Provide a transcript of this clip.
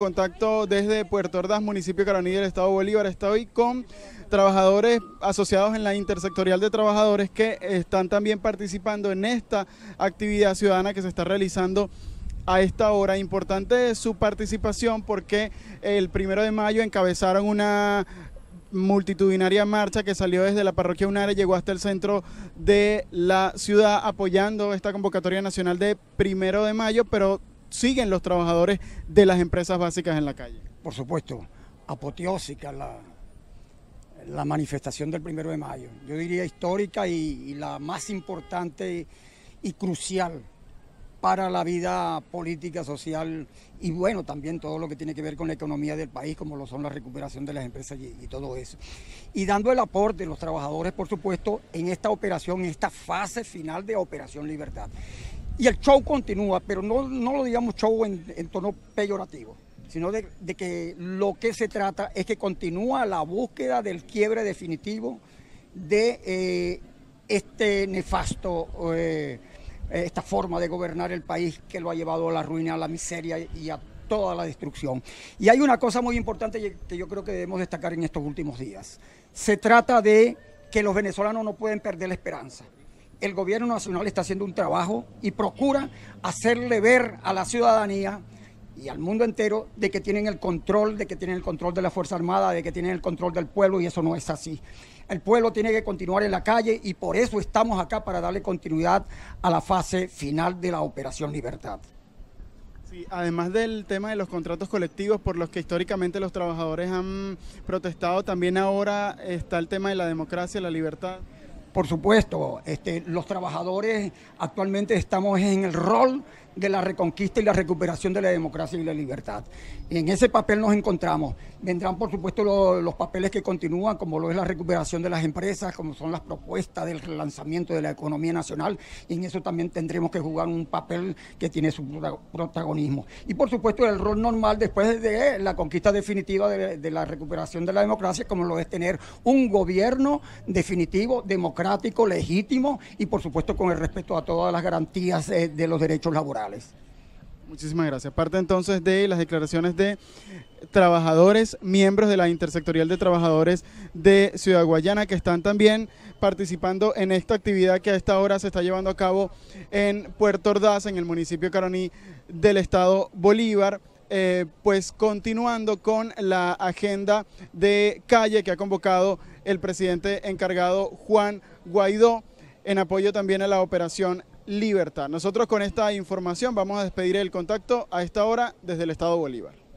Contacto desde Puerto Ordaz, municipio de Caroní del Estado Bolívar, Bolívar. Estoy con trabajadores asociados en la intersectorial de trabajadores que están también participando en esta actividad ciudadana que se está realizando a esta hora. Importante su participación porque el primero de mayo encabezaron una multitudinaria marcha que salió desde la parroquia Unare, llegó hasta el centro de la ciudad apoyando esta convocatoria nacional de primero de mayo, pero siguen los trabajadores de las empresas básicas en la calle. Por supuesto, apoteósica la, la manifestación del primero de mayo. Yo diría histórica y, la más importante y crucial para la vida política, social y bueno, también todo lo que tiene que ver con la economía del país, como lo son la recuperación de las empresas y, todo eso. Y dando el aporte de los trabajadores, por supuesto, en esta operación, en esta fase final de Operación Libertad. Y el show continúa, pero no, lo digamos show en, tono peyorativo, sino de, que lo que se trata es que continúa la búsqueda del quiebre definitivo de eh, este nefasto, eh, eh, esta forma de gobernar el país que lo ha llevado a la ruina, a la miseria y a toda la destrucción. Y hay una cosa muy importante que yo creo que debemos destacar en estos últimos días. Se trata de que los venezolanos no pueden perder la esperanza el gobierno nacional está haciendo un trabajo y procura hacerle ver a la ciudadanía y al mundo entero de que tienen el control, de que tienen el control de la Fuerza Armada, de que tienen el control del pueblo y eso no es así. El pueblo tiene que continuar en la calle y por eso estamos acá para darle continuidad a la fase final de la Operación Libertad. además del tema de los contratos colectivos por los que históricamente los trabajadores han protestado, también ahora está el tema de la democracia, la libertad. Por supuesto, este, los trabajadores actualmente estamos en el rol de la reconquista y la recuperación de la democracia y la libertad. En ese papel nos encontramos. Vendrán, por supuesto, los papeles que continúan, como lo es la recuperación de las empresas, como son las propuestas del relanzamiento de la economía nacional, y en eso también tendremos que jugar un papel que tiene su protagonismo. Y, por supuesto, el rol normal después de la conquista definitiva de, de la recuperación de la democracia, como lo es tener un gobierno definitivo, democrático, democrático, legítimo y por supuesto con el respeto a todas las garantías eh, de los derechos laborales. Muchísimas gracias. Parte entonces de las declaraciones de trabajadores, miembros de la Intersectorial de Trabajadores de Ciudad Guayana, que están también participando en esta actividad que a esta hora se está llevando a cabo en Puerto Ordaz, en el municipio Caroní del estado Bolívar. Eh, pues continuando con la agenda de calle que ha convocado el presidente encargado Juan Guaidó en apoyo también a la operación Libertad. Nosotros con esta información vamos a despedir el contacto a esta hora desde el Estado Bolívar.